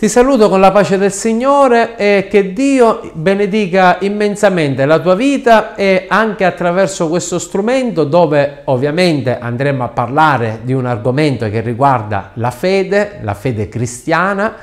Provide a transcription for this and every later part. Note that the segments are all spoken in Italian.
Ti saluto con la pace del Signore e che Dio benedica immensamente la tua vita e anche attraverso questo strumento dove ovviamente andremo a parlare di un argomento che riguarda la fede, la fede cristiana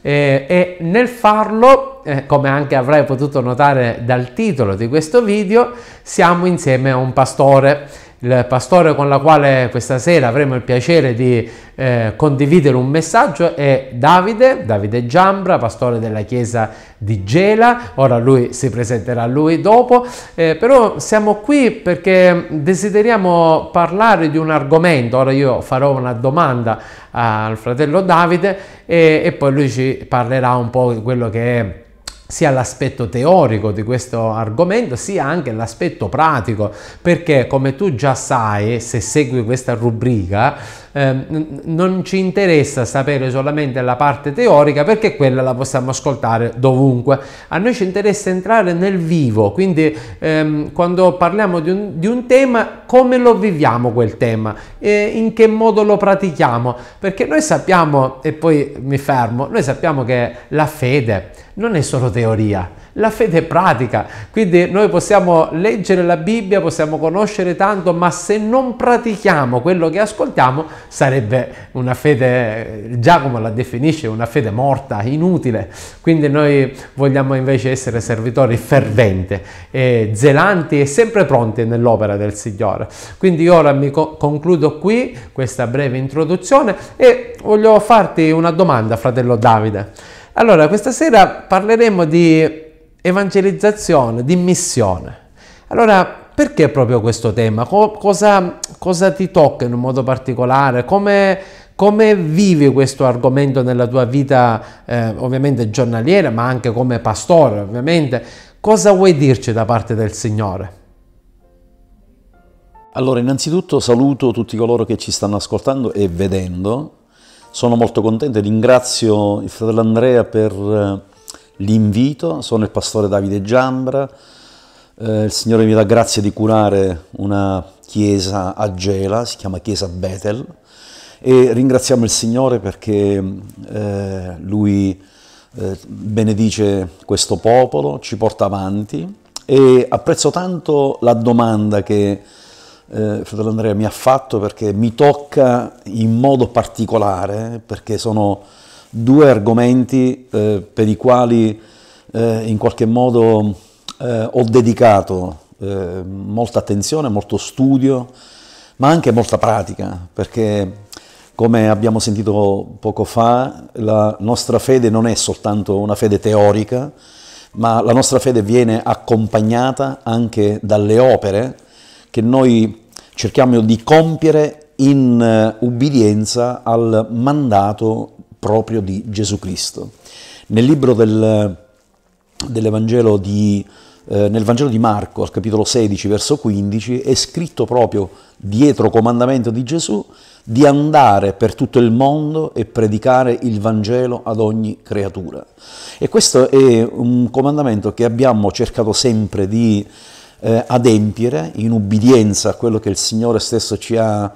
eh, e nel farlo, eh, come anche avrai potuto notare dal titolo di questo video, siamo insieme a un pastore il pastore con la quale questa sera avremo il piacere di eh, condividere un messaggio è Davide, Davide Giambra, pastore della chiesa di Gela, ora lui si presenterà lui dopo, eh, però siamo qui perché desideriamo parlare di un argomento, ora io farò una domanda al fratello Davide e, e poi lui ci parlerà un po' di quello che è sia l'aspetto teorico di questo argomento sia anche l'aspetto pratico perché come tu già sai se segui questa rubrica Ehm, non ci interessa sapere solamente la parte teorica perché quella la possiamo ascoltare dovunque. A noi ci interessa entrare nel vivo, quindi ehm, quando parliamo di un, di un, tema, come lo viviamo quel tema, eh, in che modo lo pratichiamo, perché noi sappiamo, e poi mi fermo, noi sappiamo che la fede non è solo teoria, la fede è pratica, quindi noi possiamo leggere la Bibbia, possiamo conoscere tanto, ma se non pratichiamo quello che ascoltiamo, sarebbe una fede, Giacomo la definisce una fede morta, inutile, quindi noi vogliamo invece essere servitori ferventi, eh, zelanti e sempre pronti nell'opera del Signore. Quindi ora mi co- concludo qui questa breve introduzione e voglio farti una domanda, fratello Davide. Allora, questa sera parleremo di evangelizzazione, di missione. Allora, perché proprio questo tema? cosa, cosa ti tocca in un modo particolare? Come, come vivi questo argomento nella tua vita, eh, ovviamente giornaliera, ma anche come pastore, ovviamente? Cosa vuoi dirci da parte del Signore? Allora, innanzitutto saluto tutti coloro che ci stanno ascoltando e vedendo. Sono molto contento e ringrazio il fratello Andrea per eh, l'invito. Sono il pastore Davide Giambra, eh, il Signore mi dà grazia di curare una chiesa a Gela, si chiama Chiesa Bethel, e ringraziamo il Signore perché eh, Lui eh, benedice questo popolo, ci porta avanti e apprezzo tanto la domanda che eh, fratello Andrea mi ha fatto perché mi tocca in modo particolare, perché sono due argomenti eh, per i quali eh, in qualche modo eh, ho dedicato eh, molta attenzione, molto studio, ma anche molta pratica, perché come abbiamo sentito poco fa, la nostra fede non è soltanto una fede teorica, ma la nostra fede viene accompagnata anche dalle opere che noi cerchiamo di compiere in eh, ubbidienza al mandato proprio di Gesù Cristo. Nel libro del, dell'Evangelo di eh, nel Vangelo di Marco, al capitolo 16, verso 15, è scritto proprio dietro comandamento di Gesù di andare per tutto il mondo e predicare il Vangelo ad ogni creatura. E questo è un comandamento che abbiamo cercato sempre di eh, adempiere in ubbidienza a quello che il Signore stesso ci ha,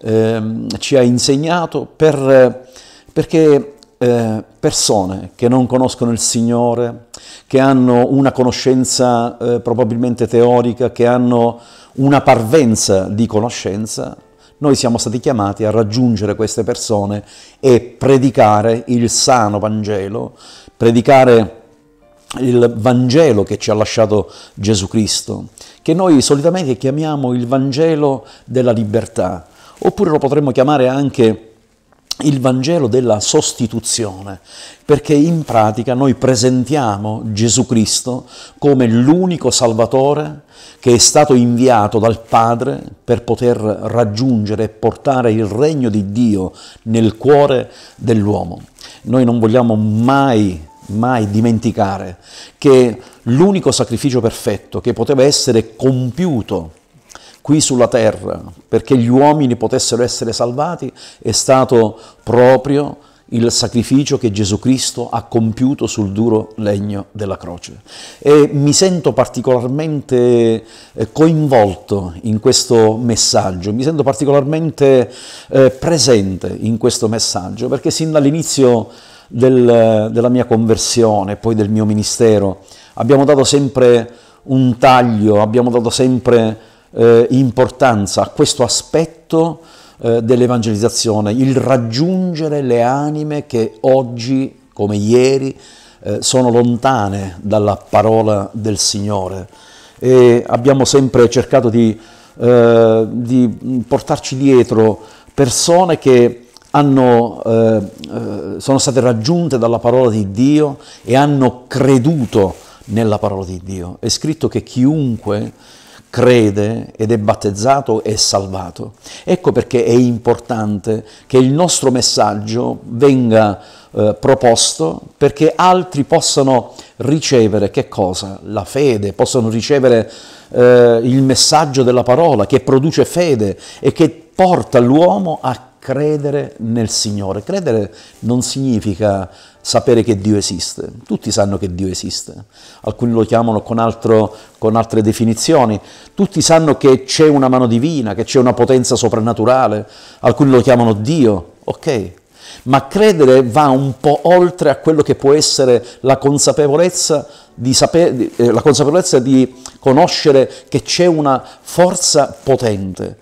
ehm, ci ha insegnato per, perché eh, persone che non conoscono il Signore, che hanno una conoscenza eh, probabilmente teorica, che hanno una parvenza di conoscenza, noi siamo stati chiamati a raggiungere queste persone e predicare il sano Vangelo, predicare il Vangelo che ci ha lasciato Gesù Cristo, che noi solitamente chiamiamo il Vangelo della libertà, oppure lo potremmo chiamare anche il Vangelo della sostituzione, perché in pratica noi presentiamo Gesù Cristo come l'unico Salvatore che è stato inviato dal Padre per poter raggiungere e portare il regno di Dio nel cuore dell'uomo. Noi non vogliamo mai mai dimenticare che l'unico sacrificio perfetto che poteva essere compiuto qui sulla terra perché gli uomini potessero essere salvati è stato proprio il sacrificio che Gesù Cristo ha compiuto sul duro legno della croce. E mi sento particolarmente eh, coinvolto in questo messaggio, mi sento particolarmente eh, presente in questo messaggio, perché sin dall'inizio del, della mia conversione, poi del mio ministero, abbiamo dato sempre un taglio, abbiamo dato sempre eh, importanza a questo aspetto eh, dell'evangelizzazione, il raggiungere le anime che oggi, come ieri, eh, sono lontane dalla parola del Signore. E abbiamo sempre cercato di, eh, di portarci dietro persone che hanno, eh, eh, sono state raggiunte dalla parola di Dio e hanno creduto nella parola di Dio. È scritto che chiunque crede ed è battezzato è salvato. Ecco perché è importante che il nostro messaggio venga eh, proposto perché altri possano ricevere che cosa? La fede, possano ricevere eh, il messaggio della parola che produce fede e che porta l'uomo a credere nel Signore. Credere non significa sapere che Dio esiste, tutti sanno che Dio esiste, alcuni lo chiamano con, altro, con altre definizioni, tutti sanno che c'è una mano divina, che c'è una potenza soprannaturale, alcuni lo chiamano Dio, ok, ma credere va un po' oltre a quello che può essere la consapevolezza di, sapere, eh, la consapevolezza di conoscere che c'è una forza potente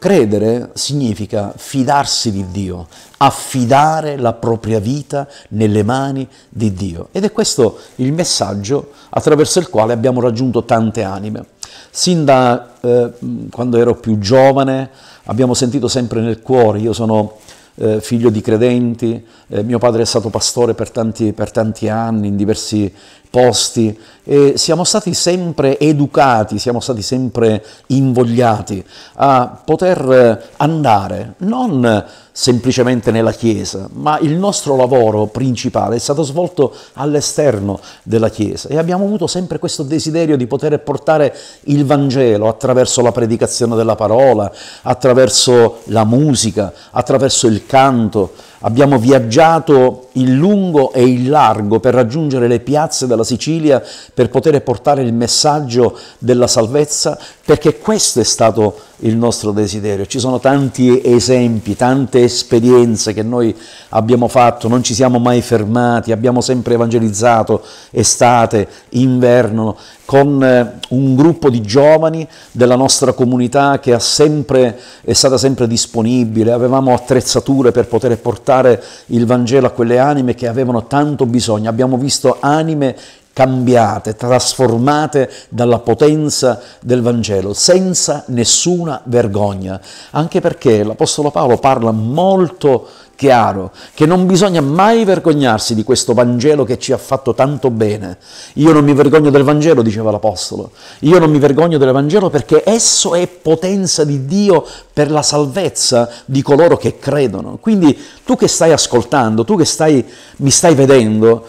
Credere significa fidarsi di Dio, affidare la propria vita nelle mani di Dio. Ed è questo il messaggio attraverso il quale abbiamo raggiunto tante anime. Sin da eh, quando ero più giovane abbiamo sentito sempre nel cuore, io sono eh, figlio di credenti, eh, mio padre è stato pastore per tanti, per tanti anni in diversi, posti e siamo stati sempre educati, siamo stati sempre invogliati a poter andare non semplicemente nella Chiesa, ma il nostro lavoro principale è stato svolto all'esterno della Chiesa e abbiamo avuto sempre questo desiderio di poter portare il Vangelo attraverso la predicazione della parola, attraverso la musica, attraverso il canto Abbiamo viaggiato in lungo e in largo per raggiungere le piazze della Sicilia per poter portare il messaggio della salvezza, perché questo è stato il nostro desiderio. Ci sono tanti esempi, tante esperienze che noi abbiamo fatto, non ci siamo mai fermati, abbiamo sempre evangelizzato estate, inverno, con eh, un gruppo di giovani della nostra comunità che sempre, è stata sempre disponibile, avevamo attrezzature per poter portare il Vangelo a quelle anime che avevano tanto bisogno, abbiamo visto anime cambiate, trasformate dalla potenza del Vangelo, senza nessuna vergogna, anche perché l'Apostolo Paolo parla molto chiaro che non bisogna mai vergognarsi di questo Vangelo che ci ha fatto tanto bene. Io non mi vergogno del Vangelo, diceva l'Apostolo, io non mi vergogno del Vangelo perché esso è potenza di Dio per la salvezza di coloro che credono. Quindi tu che stai ascoltando, tu che stai, mi stai vedendo,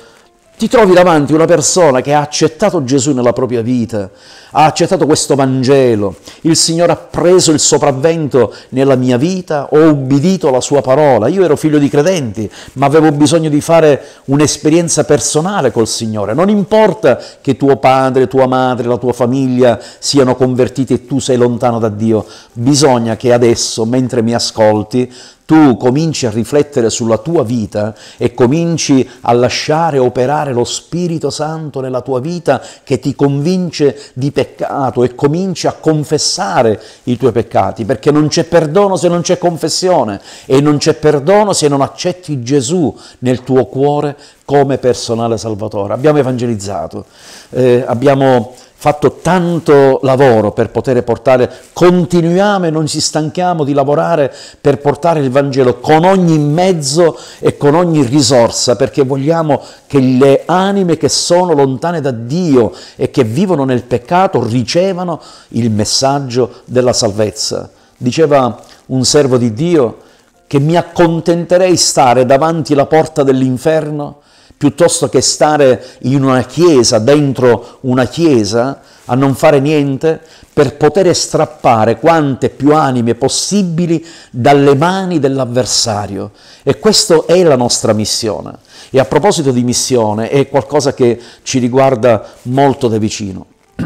ti trovi davanti una persona che ha accettato Gesù nella propria vita, ha accettato questo Vangelo, il Signore ha preso il sopravvento nella mia vita, ho ubbidito la sua parola, io ero figlio di credenti, ma avevo bisogno di fare un'esperienza personale col Signore, non importa che tuo padre, tua madre, la tua famiglia siano convertiti e tu sei lontano da Dio, bisogna che adesso, mentre mi ascolti, tu cominci a riflettere sulla tua vita e cominci a lasciare operare lo Spirito Santo nella tua vita che ti convince di peccato e cominci a confessare i tuoi peccati, perché non c'è perdono se non c'è confessione e non c'è perdono se non accetti Gesù nel tuo cuore come personale salvatore. Abbiamo evangelizzato, eh, abbiamo fatto tanto lavoro per poter portare, continuiamo e non ci stanchiamo di lavorare per portare il Vangelo con ogni mezzo e con ogni risorsa, perché vogliamo che le anime che sono lontane da Dio e che vivono nel peccato ricevano il messaggio della salvezza. Diceva un servo di Dio che mi accontenterei stare davanti alla porta dell'inferno piuttosto che stare in una chiesa, dentro una chiesa, a non fare niente, per poter strappare quante più anime possibili dalle mani dell'avversario. E questa è la nostra missione. E a proposito di missione, è qualcosa che ci riguarda molto da vicino.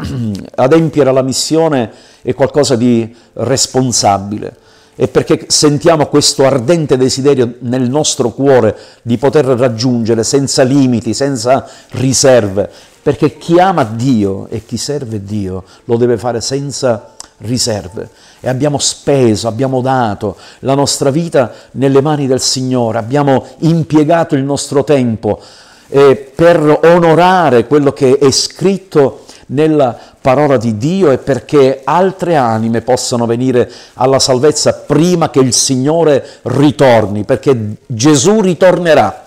Adempiere alla missione è qualcosa di responsabile e perché sentiamo questo ardente desiderio nel nostro cuore di poter raggiungere senza limiti, senza riserve, perché chi ama Dio e chi serve Dio lo deve fare senza riserve e abbiamo speso, abbiamo dato la nostra vita nelle mani del Signore, abbiamo impiegato il nostro tempo eh, per onorare quello che è scritto nella parola di Dio e perché altre anime possano venire alla salvezza prima che il Signore ritorni, perché Gesù ritornerà.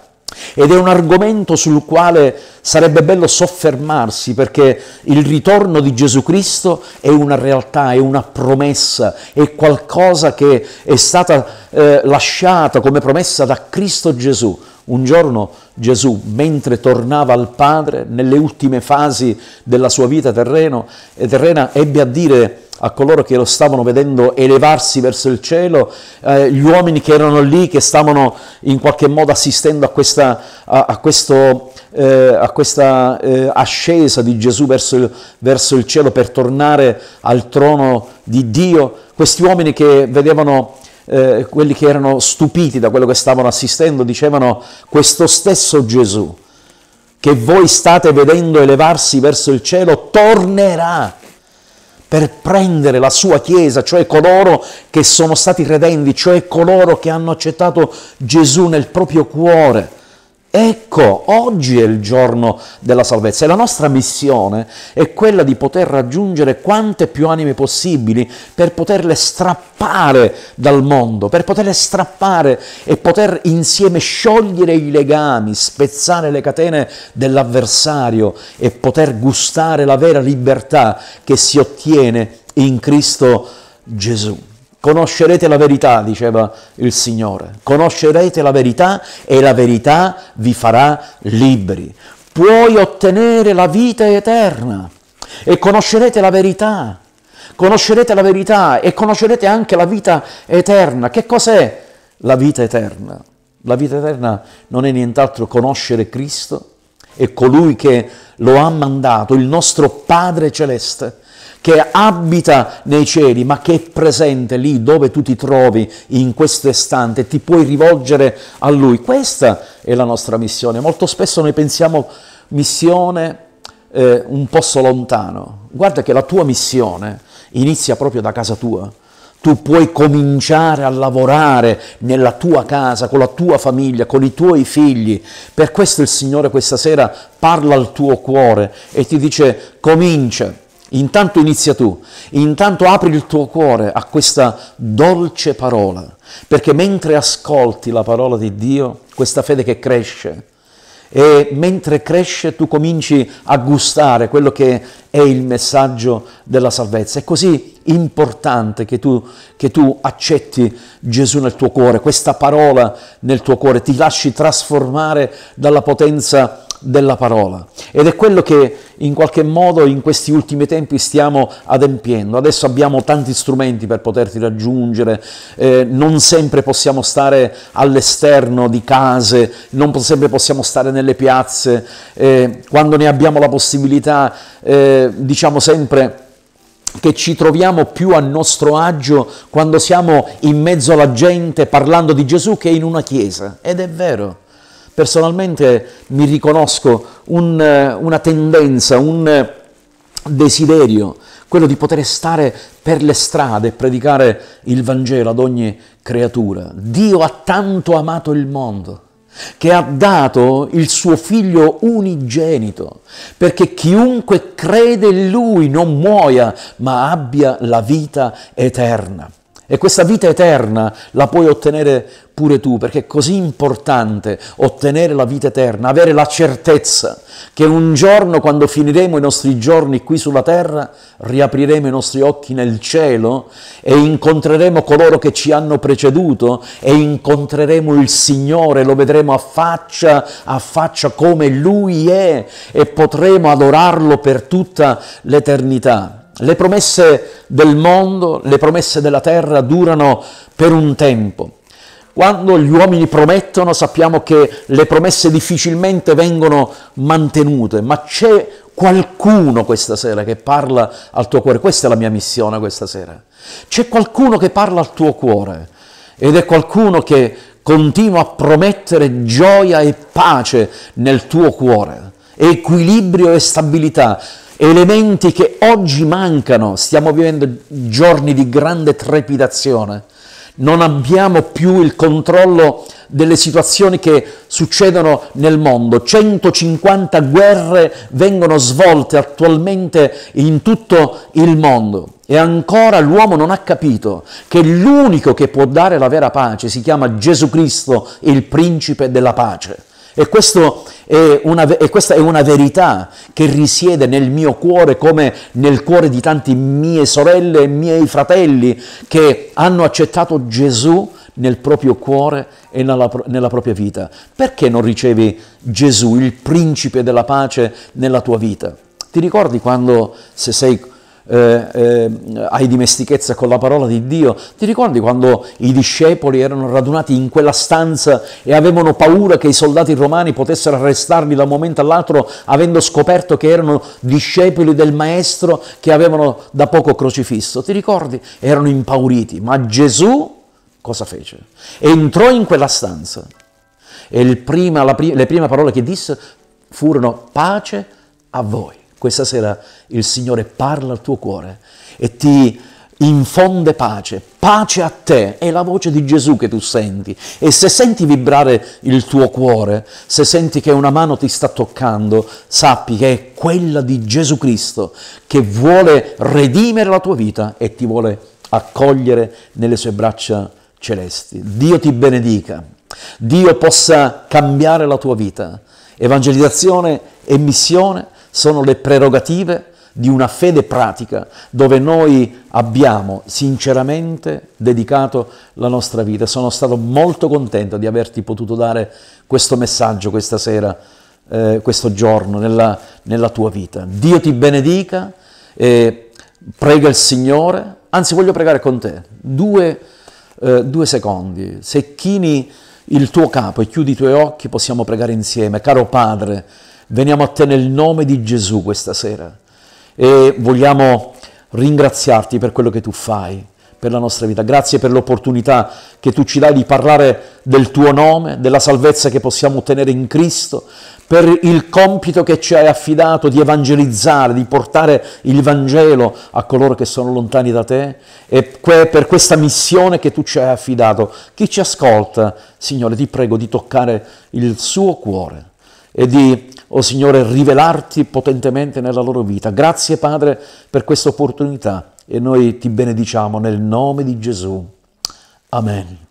Ed è un argomento sul quale sarebbe bello soffermarsi perché il ritorno di Gesù Cristo è una realtà, è una promessa, è qualcosa che è stata eh, lasciata come promessa da Cristo Gesù un giorno Gesù, mentre tornava al Padre, nelle ultime fasi della sua vita terreno, eh, terrena, ebbe a dire a coloro che lo stavano vedendo elevarsi verso il cielo, eh, gli uomini che erano lì, che stavano in qualche modo assistendo a questa, a, a questo, eh, a questa eh, ascesa di Gesù verso il, verso il cielo per tornare al trono di Dio, questi uomini che vedevano eh, quelli che erano stupiti da quello che stavano assistendo dicevano questo stesso Gesù che voi state vedendo elevarsi verso il cielo tornerà per prendere la sua Chiesa, cioè coloro che sono stati credenti, cioè coloro che hanno accettato Gesù nel proprio cuore. Ecco, oggi è il giorno della salvezza e la nostra missione è quella di poter raggiungere quante più anime possibili per poterle strappare dal mondo, per poterle strappare e poter insieme sciogliere i legami, spezzare le catene dell'avversario e poter gustare la vera libertà che si ottiene in Cristo Gesù. Conoscerete la verità, diceva il Signore, conoscerete la verità e la verità vi farà liberi. Puoi ottenere la vita eterna e conoscerete la verità, conoscerete la verità e conoscerete anche la vita eterna. Che cos'è la vita eterna? La vita eterna non è nient'altro conoscere Cristo e colui che lo ha mandato, il nostro Padre Celeste che abita nei cieli, ma che è presente lì dove tu ti trovi in questo istante, ti puoi rivolgere a Lui. Questa è la nostra missione. Molto spesso noi pensiamo missione eh, un posto lontano. Guarda che la tua missione inizia proprio da casa tua. Tu puoi cominciare a lavorare nella tua casa, con la tua famiglia, con i tuoi figli. Per questo il Signore questa sera parla al tuo cuore e ti dice comincia Intanto inizia tu, intanto apri il tuo cuore a questa dolce parola, perché mentre ascolti la parola di Dio, questa fede che cresce, e mentre cresce tu cominci a gustare quello che è il messaggio della salvezza. È così importante che tu, che tu accetti Gesù nel tuo cuore, questa parola nel tuo cuore, ti lasci trasformare dalla potenza di Dio della parola ed è quello che in qualche modo in questi ultimi tempi stiamo adempiendo. Adesso abbiamo tanti strumenti per poterti raggiungere, eh, non sempre possiamo stare all'esterno di case, non sempre possiamo stare nelle piazze, eh, quando ne abbiamo la possibilità eh, diciamo sempre che ci troviamo più a nostro agio quando siamo in mezzo alla gente parlando di Gesù che in una chiesa. Ed è vero. Personalmente mi riconosco un, eh, una tendenza, un eh, desiderio, quello di poter stare per le strade e predicare il Vangelo ad ogni creatura. Dio ha tanto amato il mondo che ha dato il suo figlio unigenito, perché chiunque crede in lui non muoia, ma abbia la vita eterna. E questa vita eterna la puoi ottenere pure tu, perché è così importante ottenere la vita eterna, avere la certezza che un giorno, quando finiremo i nostri giorni qui sulla terra, riapriremo i nostri occhi nel cielo e incontreremo coloro che ci hanno preceduto e incontreremo il Signore, lo vedremo a faccia, a faccia come Lui è e potremo adorarlo per tutta l'eternità. Le promesse del mondo, le promesse della terra durano per un tempo. Quando gli uomini promettono sappiamo che le promesse difficilmente vengono mantenute, ma c'è qualcuno questa sera che parla al tuo cuore, questa è la mia missione questa sera. C'è qualcuno che parla al tuo cuore ed è qualcuno che continua a promettere gioia e pace nel tuo cuore, equilibrio e stabilità elementi che oggi mancano, stiamo vivendo giorni di grande trepidazione, non abbiamo più il controllo delle situazioni che succedono nel mondo. 150 guerre vengono svolte attualmente in tutto il mondo e ancora l'uomo non ha capito che l'unico che può dare la vera pace si chiama Gesù Cristo, il principe della pace. E, è una, e questa è una verità che risiede nel mio cuore come nel cuore di tante mie sorelle e miei fratelli che hanno accettato Gesù nel proprio cuore e nella, nella, propria vita. Perché non ricevi Gesù, il principe della pace, nella tua vita? Ti ricordi quando, se sei eh, eh, hai dimestichezza con la parola di Dio. Ti ricordi quando i discepoli erano radunati in quella stanza e avevano paura che i soldati romani potessero arrestarli da un momento all'altro avendo scoperto che erano discepoli del Maestro che avevano da poco crocifisso? Ti ricordi? Erano impauriti, ma Gesù cosa fece? Entrò in quella stanza e prima, pri- le prime parole che disse furono pace a voi. Questa sera il Signore parla al tuo cuore e ti infonde pace, pace a te, è la voce di Gesù che tu senti e se senti vibrare il tuo cuore, se senti che una mano ti sta toccando, sappi che è quella di Gesù Cristo che vuole redimere la tua vita e ti vuole accogliere nelle sue braccia celesti. Dio ti benedica, Dio possa cambiare la tua vita. Evangelizzazione e missione sono le prerogative di una fede pratica dove noi abbiamo sinceramente dedicato la nostra vita. Sono stato molto contento di averti potuto dare questo messaggio questa sera, eh, questo giorno, nella, nella, tua vita. Dio ti benedica, eh, prega il Signore, anzi voglio pregare con te, due, eh, due secondi, se chini il tuo capo e chiudi i tuoi occhi possiamo pregare insieme, caro Padre, Veniamo a te nel nome di Gesù questa sera e vogliamo ringraziarti per quello che tu fai per la nostra vita. Grazie per l'opportunità che tu ci dai di parlare del tuo nome, della salvezza che possiamo ottenere in Cristo, per il compito che ci hai affidato di evangelizzare, di portare il Vangelo a coloro che sono lontani da te e per questa missione che tu ci hai affidato. Chi ci ascolta, Signore, ti prego di toccare il suo cuore e di o oh Signore, rivelarti potentemente nella loro vita. Grazie Padre per questa opportunità e noi ti benediciamo nel nome di Gesù. Amen.